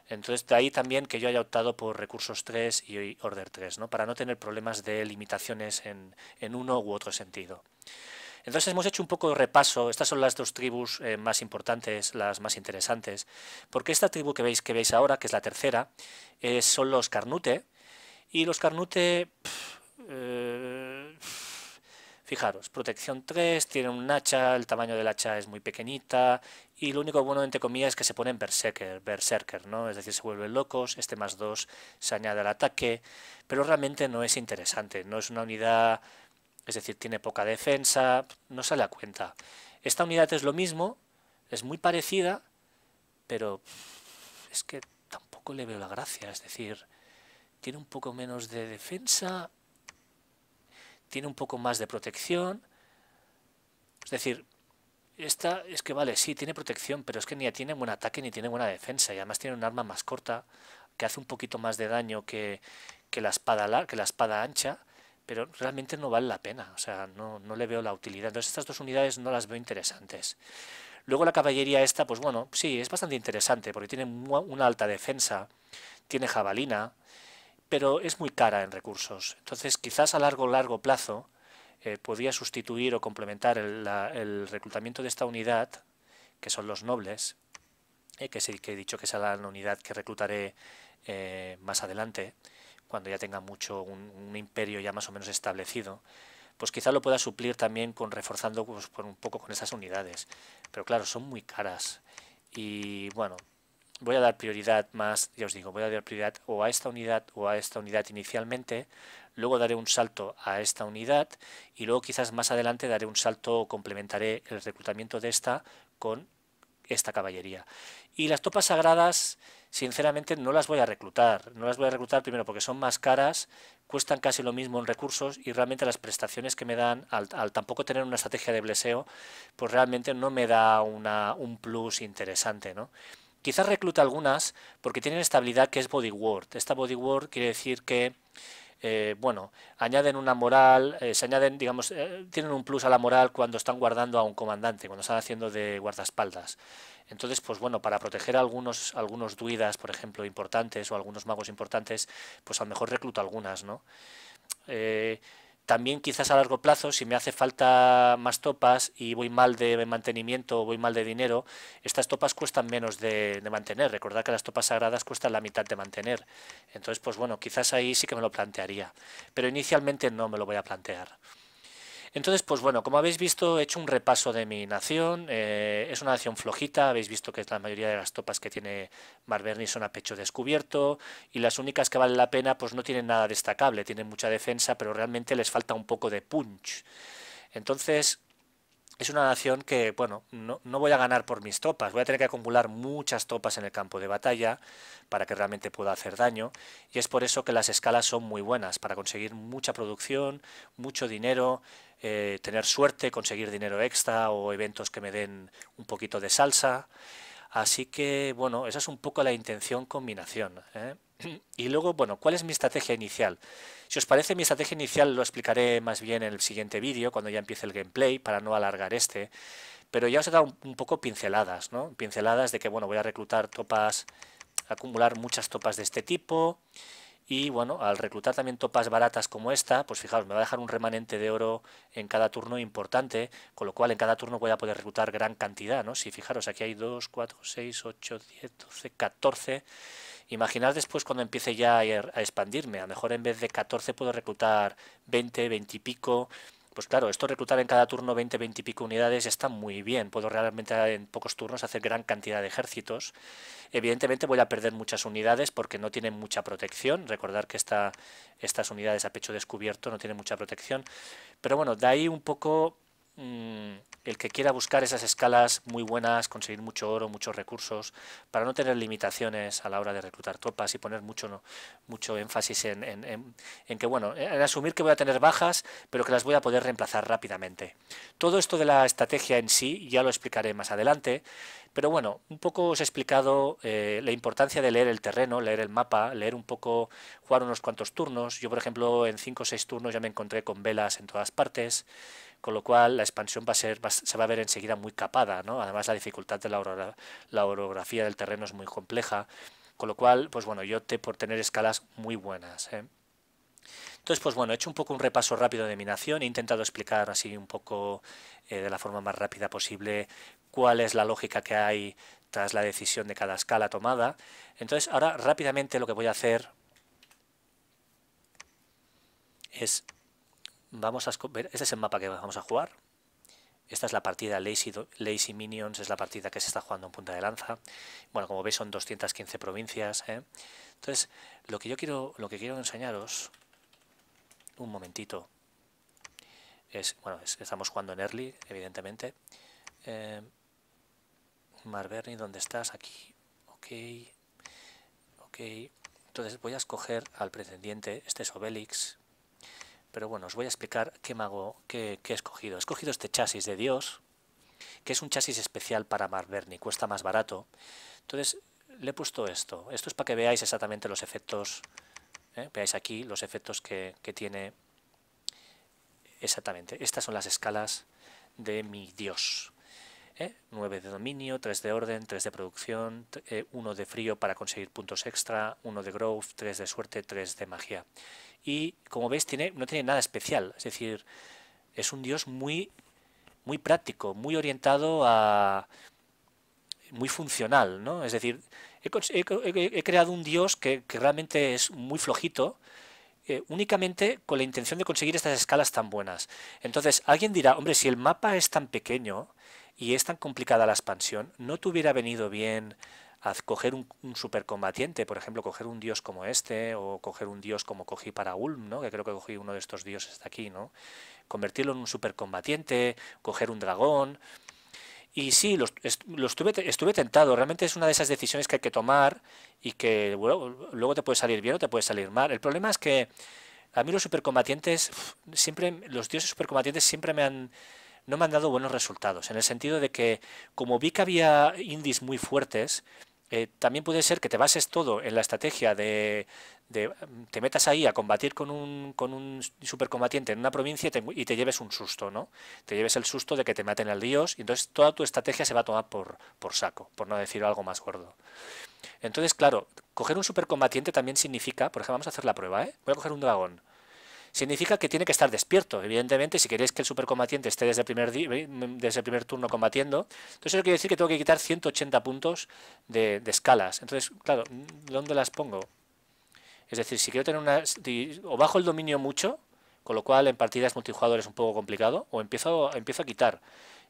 Entonces, de ahí también que yo haya optado por recursos 3 y order 3, ¿no? para no tener problemas de limitaciones en, en uno u otro sentido. Entonces hemos hecho un poco de repaso, estas son las dos tribus eh, más importantes, las más interesantes, porque esta tribu que veis, que veis ahora, que es la tercera, son los Carnute, y los Carnute, eh, fijaros, protección 3, tienen un hacha, el tamaño del hacha es muy pequeñita, y lo único bueno, entre comillas, es que se ponen berserker, berserker, ¿no? Es decir, se vuelven locos, este más 2 se añade al ataque, pero realmente no es interesante, no es una unidad es decir, tiene poca defensa, no sale a cuenta. Esta unidad es lo mismo, es muy parecida, pero es que tampoco le veo la gracia, es decir, tiene un poco menos de defensa, tiene un poco más de protección, es decir, esta es que vale, sí, tiene protección, pero es que ni tiene buen ataque ni tiene buena defensa, y además tiene un arma más corta, que hace un poquito más de daño que, la, espada, que la espada ancha, pero realmente no vale la pena, o sea, no, le veo la utilidad. Entonces estas dos unidades no las veo interesantes. Luego la caballería esta, pues bueno, sí, es bastante interesante porque tiene una alta defensa, tiene jabalina, pero es muy cara en recursos. Entonces quizás a largo, largo plazo eh, podría sustituir o complementar el, reclutamiento de esta unidad, que son los nobles, eh, que, sí, que he dicho que será la unidad que reclutaré eh, más adelante, cuando ya tenga mucho un, imperio ya más o menos establecido, pues quizás lo pueda suplir también con reforzando pues, un poco con esas unidades. Pero claro, son muy caras. Y bueno, voy a dar prioridad más, ya os digo, voy a dar prioridad o a esta unidad o a esta unidad inicialmente, luego daré un salto a esta unidad y luego quizás más adelante daré un salto o complementaré el reclutamiento de esta con esta caballería. Y las topas sagradas, sinceramente, no las voy a reclutar. No las voy a reclutar primero porque son más caras, cuestan casi lo mismo en recursos y realmente las prestaciones que me dan, al, tampoco tener una estrategia de bleseo, pues realmente no me da una, un plus interesante, ¿no? Quizás recluta algunas porque tienen estabilidad que es bodyguard. Esta bodyguard quiere decir que eh, bueno, añaden una moral, eh, se añaden, digamos, eh, tienen un plus a la moral cuando están guardando a un comandante, cuando están haciendo de guardaespaldas. Entonces, pues bueno, para proteger a algunos, algunos por ejemplo, importantes o algunos magos importantes, pues a lo mejor recluta algunas, ¿no? También quizás a largo plazo, si me hace falta más topas y voy mal de mantenimiento o voy mal de dinero, estas topas cuestan menos de, mantener. Recordad que las topas sagradas cuestan la mitad de mantener. Entonces, pues bueno, quizás ahí sí que me lo plantearía. Pero inicialmente no me lo voy a plantear. Entonces, pues bueno, como habéis visto, he hecho un repaso de mi nación. Eh, es una nación flojita, habéis visto que la mayoría de las topas que tiene Marberni son a pecho descubierto y las únicas que valen la pena pues no tienen nada destacable, tienen mucha defensa, pero realmente les falta un poco de punch. Entonces, es una nación que, bueno, no, voy a ganar por mis topas, voy a tener que acumular muchas topas en el campo de batalla para que realmente pueda hacer daño, y es por eso que las escalas son muy buenas, para conseguir mucha producción, mucho dinero, eh, tener suerte, conseguir dinero extra o eventos que me den un poquito de salsa. Así que, bueno, esa es un poco la intención combinación. ¿eh? Y luego, bueno, ¿cuál es mi estrategia inicial? Si os parece, mi estrategia inicial lo explicaré más bien en el siguiente vídeo, cuando ya empiece el gameplay, para no alargar este. Pero ya os he dado un poco pinceladas, ¿no? Pinceladas de que, bueno, voy a reclutar topas, acumular muchas topas de este tipo. Y bueno, al reclutar también topas baratas como esta, pues fijaos, me va a dejar un remanente de oro en cada turno importante, con lo cual en cada turno voy a poder reclutar gran cantidad, ¿no? Si fijaros, aquí hay 2, 4, 6, 8, 10, 12, 14. Imaginad después cuando empiece ya er, a, expandirme, a lo mejor en vez de 14 puedo reclutar 20, 20 y pico. Pues claro, esto reclutar en cada turno 20, 20 y pico unidades está muy bien. Puedo realmente en pocos turnos hacer gran cantidad de ejércitos. Evidentemente voy a perder muchas unidades porque no tienen mucha protección. Recordar que estas unidades a pecho descubierto no tienen mucha protección. Pero bueno, de ahí un poco Mm, el que quiera buscar esas escalas muy buenas, conseguir mucho oro, muchos recursos, para no tener limitaciones a la hora de reclutar tropas y poner mucho, mucho énfasis en, en, que, bueno, en asumir que voy a tener bajas, pero que las voy a poder reemplazar rápidamente. Todo esto de la estrategia en sí ya lo explicaré más adelante, pero bueno, un poco os he explicado eh, la importancia de leer el terreno, leer el mapa, leer un poco, jugar unos cuantos turnos. Yo, por ejemplo, en cinco o seis turnos ya me encontré con velas en todas partes con lo cual la expansión va a ser, se va a ver enseguida muy capada, ¿no? Además la dificultad de la, orografía, la orografía del terreno es muy compleja, con lo cual, pues bueno, yo te por tener escalas muy buenas. ¿eh? Entonces, pues bueno, he hecho un poco un repaso rápido de minación he intentado explicar así un poco eh, de la forma más rápida posible cuál es la lógica que hay tras la decisión de cada escala tomada. Entonces, ahora rápidamente lo que voy a hacer es vamos a ver, este es el mapa que vamos a jugar. Esta es la partida Lazy, Minions, es la partida que se está jugando en punta de lanza. Bueno, como veis son 215 provincias. ¿eh? Entonces, lo que yo quiero, lo que quiero enseñaros, un momentito, es, bueno, estamos jugando en early, evidentemente. Eh, Marberni, ¿dónde estás? Aquí. Ok. Ok. Entonces voy a escoger al pretendiente, este es Obelix, pero bueno, os voy a explicar qué mago, qué, he escogido. He escogido este chasis de Dios, que es un chasis especial para Marverni, cuesta más barato. Entonces, le he puesto esto. Esto es para que veáis exactamente los efectos, ¿eh? veáis aquí los efectos que, tiene exactamente. Estas son las escalas de mi dios. ¿eh? 9 de dominio, 3 de orden, 3 de producción, 1 eh, de frío para conseguir puntos extra, 1 de growth, 3 de suerte, 3 de magia y como veis tiene, no tiene nada especial, es decir, es un dios muy, muy práctico, muy orientado a... muy funcional, ¿no? Es decir, he, creado un dios que, realmente es muy flojito, eh, únicamente con la intención de conseguir estas escalas tan buenas. Entonces, alguien dirá, hombre, si el mapa es tan pequeño y es tan complicada la expansión, ¿no te hubiera venido bien a coger un, supercombatiente, por ejemplo, coger un dios como este, o coger un dios como cogí para Ulm, ¿no? que creo que cogí uno de estos dioses de aquí, ¿no? convertirlo en un supercombatiente, coger un dragón. Y sí, lo, estuve, tentado. Realmente es una de esas decisiones que hay que tomar y que luego te puede salir bien o te puede salir mal. El problema es que a mí los supercombatientes, siempre, los dioses supercombatientes siempre me han, no me han dado buenos resultados. En el sentido de que, como vi que había indies muy fuertes, eh, también puede ser que te bases todo en la estrategia de, mm, te metas ahí a combatir con un, con un supercombatiente en una provincia y te, lleves un susto, ¿no? Te lleves el susto de que te maten al dios y entonces toda tu estrategia se va a tomar por, por saco, por no decir algo más gordo. Entonces, claro, coger un supercombatiente también significa, por ejemplo, vamos a hacer la prueba, ¿eh? Voy a coger un dragón significa que tiene que estar despierto. Evidentemente, si queréis que el supercombatiente esté desde el primer, desde el primer turno combatiendo, entonces eso quiere decir que tengo que quitar 180 puntos de, escalas. Entonces, claro, ¿dónde las pongo? Es decir, si quiero tener una... o bajo el dominio mucho, con lo cual en partidas multijugador es un poco complicado, o empiezo, empiezo a quitar.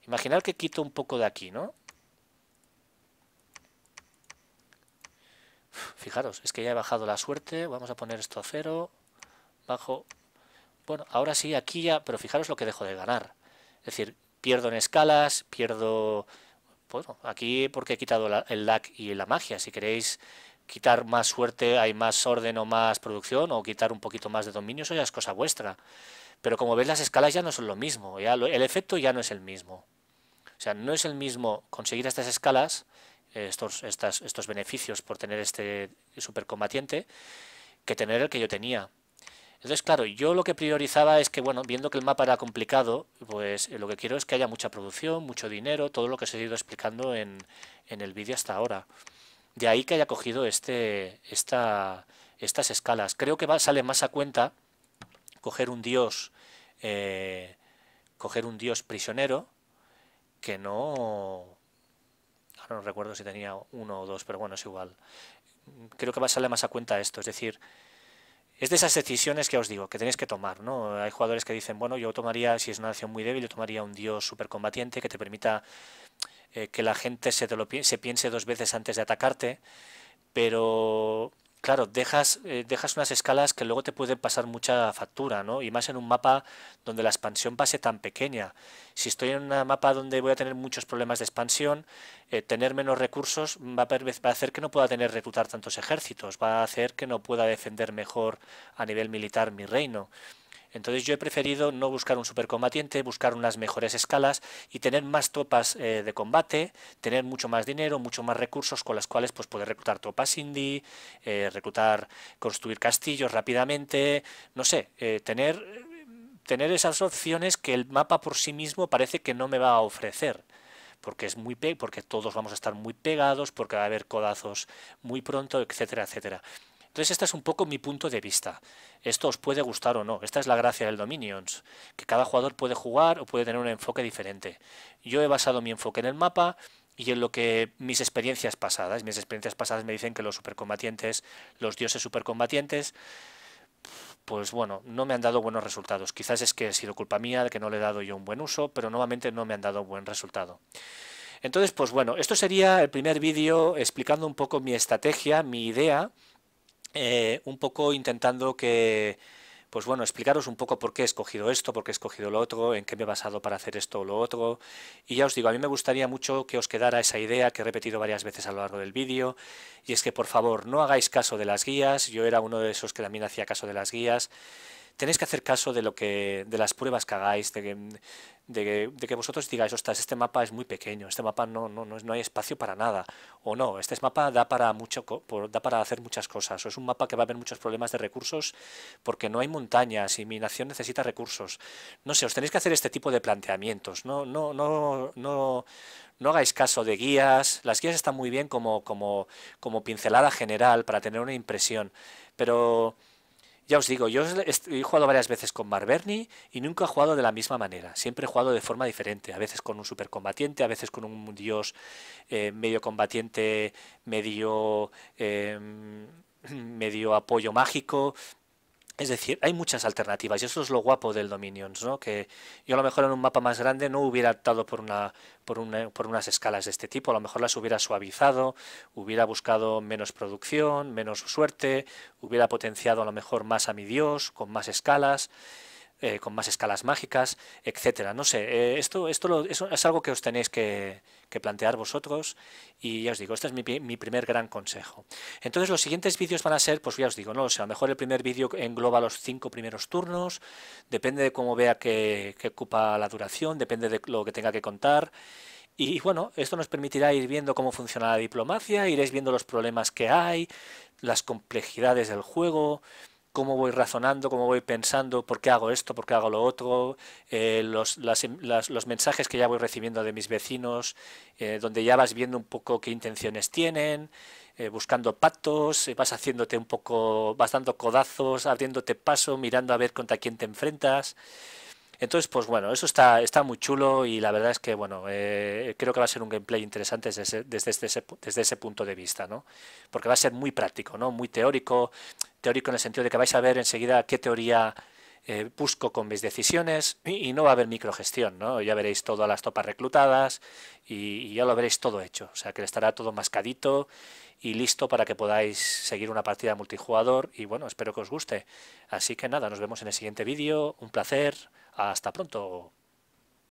Imaginar que quito un poco de aquí, ¿no? Fijaros, es que ya he bajado la suerte. Vamos a poner esto a cero. Bajo bueno, ahora sí, aquí ya, pero fijaros lo que dejo de ganar. Es decir, pierdo en escalas, pierdo... Bueno, aquí porque he quitado el lag y la magia. Si queréis quitar más suerte, hay más orden o más producción, o quitar un poquito más de dominio, eso ya es cosa vuestra. Pero como veis, las escalas ya no son lo mismo. Ya el efecto ya no es el mismo. O sea, no es el mismo conseguir estas escalas, eh, estos, estos beneficios por tener este supercombatiente, que tener el que yo tenía. Entonces, claro, yo lo que priorizaba es que, bueno, viendo que el mapa era complicado, pues eh, lo que quiero es que haya mucha producción, mucho dinero, todo lo que se he ido explicando en, en el vídeo hasta ahora. De ahí que haya cogido este, esta, estas escalas. Creo que va, sale más a cuenta coger un dios, eh, coger un dios prisionero, que no... Ahora no recuerdo si tenía uno o dos, pero bueno, es igual. Creo que va, a sale más a cuenta esto, es decir es de esas decisiones que os digo, que tenéis que tomar, ¿no? Hay jugadores que dicen, bueno, yo tomaría, si es una nación muy débil, yo tomaría un dios supercombatiente que te permita eh, que la gente se, te lo se piense dos veces antes de atacarte, pero claro, dejas, eh, dejas unas escalas que luego te pueden pasar mucha factura, ¿no? Y más en un mapa donde la expansión pase tan pequeña. Si estoy en un mapa donde voy a tener muchos problemas de expansión, eh, tener menos recursos va a, va a, hacer que no pueda tener reclutar tantos ejércitos, va a hacer que no pueda defender mejor a nivel militar mi reino. Entonces yo he preferido no buscar un supercombatiente, buscar unas mejores escalas y tener más tropas eh, de combate, tener mucho más dinero, mucho más recursos con las cuales pues, poder reclutar tropas indie, eh, reclutar, construir castillos rápidamente, no sé, eh, tener, tener esas opciones que el mapa por sí mismo parece que no me va a ofrecer porque es muy porque todos vamos a estar muy pegados, porque va a haber codazos muy pronto, etcétera, etcétera. Entonces este es un poco mi punto de vista. Esto os puede gustar o no. Esta es la gracia del Dominions, que cada jugador puede jugar o puede tener un enfoque diferente. Yo he basado mi enfoque en el mapa y en lo que mis experiencias pasadas. Mis experiencias pasadas me dicen que los supercombatientes, los dioses supercombatientes, pues bueno, no me han dado buenos resultados. Quizás es que ha sido culpa mía, de que no le he dado yo un buen uso, pero nuevamente no me han dado buen resultado. Entonces, pues bueno, esto sería el primer vídeo explicando un poco mi estrategia, mi idea eh, un poco intentando que, pues bueno, explicaros un poco por qué he escogido esto, por qué he escogido lo otro, en qué me he basado para hacer esto o lo otro. Y ya os digo, a mí me gustaría mucho que os quedara esa idea que he repetido varias veces a lo largo del vídeo, y es que por favor no hagáis caso de las guías, yo era uno de esos que también hacía caso de las guías, tenéis que hacer caso de lo que de las pruebas que hagáis, de que, de vosotros digáis, ostras, este mapa es muy pequeño, este mapa no, no, no, hay espacio para nada, o no, este mapa da para, mucho, da para hacer muchas cosas, o es un mapa que va a haber muchos problemas de recursos porque no hay montañas y mi nación necesita recursos. No sé, os tenéis que hacer este tipo de planteamientos, no, no, no, no, no hagáis caso de guías, las guías están muy bien como, como, como pincelada general para tener una impresión, pero ya os digo, yo he jugado varias veces con Marverni y nunca he jugado de la misma manera. Siempre he jugado de forma diferente. A veces con un supercombatiente, a veces con un dios eh, medio combatiente, medio, em, medio apoyo mágico. Es decir, hay muchas alternativas y eso es lo guapo del Dominions, ¿no? Que yo a lo mejor en un mapa más grande no hubiera optado por una, por por unas escalas de este tipo, a lo mejor las hubiera suavizado, hubiera buscado menos producción, menos suerte, hubiera potenciado a lo mejor más a mi dios con más escalas. Eh, con más escalas mágicas, etcétera. No sé, eh, esto, es, algo que os tenéis que, plantear vosotros y ya os digo, este es mi, primer gran consejo. Entonces los siguientes vídeos van a ser, pues ya os digo, no sea, a lo mejor el primer vídeo engloba los cinco primeros turnos, depende de cómo vea que, que ocupa la duración, depende de lo que tenga que contar. Y bueno, esto nos permitirá ir viendo cómo funciona la diplomacia, iréis viendo los problemas que hay, las complejidades del juego, cómo voy razonando, cómo voy pensando, por qué hago esto, por qué hago lo otro, eh, los, em, los, mensajes que ya voy recibiendo de mis vecinos, eh, donde ya vas viendo un poco qué intenciones tienen, eh, buscando pactos, vas haciéndote un poco, vas dando codazos, abriéndote paso, mirando a ver contra quién te enfrentas. Entonces, pues bueno, eso está, está muy chulo y la verdad es que, bueno, creo que va a ser un gameplay interesante desde ese, desde, ese, desde ese punto de vista, ¿no? Porque va a ser muy práctico, ¿no? Muy teórico, teórico en el sentido de que vais a ver enseguida qué teoría eh, busco con mis decisiones y, no va a haber microgestión, ¿no? Ya veréis todas las topas reclutadas y, y, ya lo veréis todo hecho. O sea, que estará todo mascadito y listo para que podáis seguir una partida multijugador y bueno, espero que os guste. Así que nada, nos vemos en el siguiente vídeo. Un placer. Hasta pronto.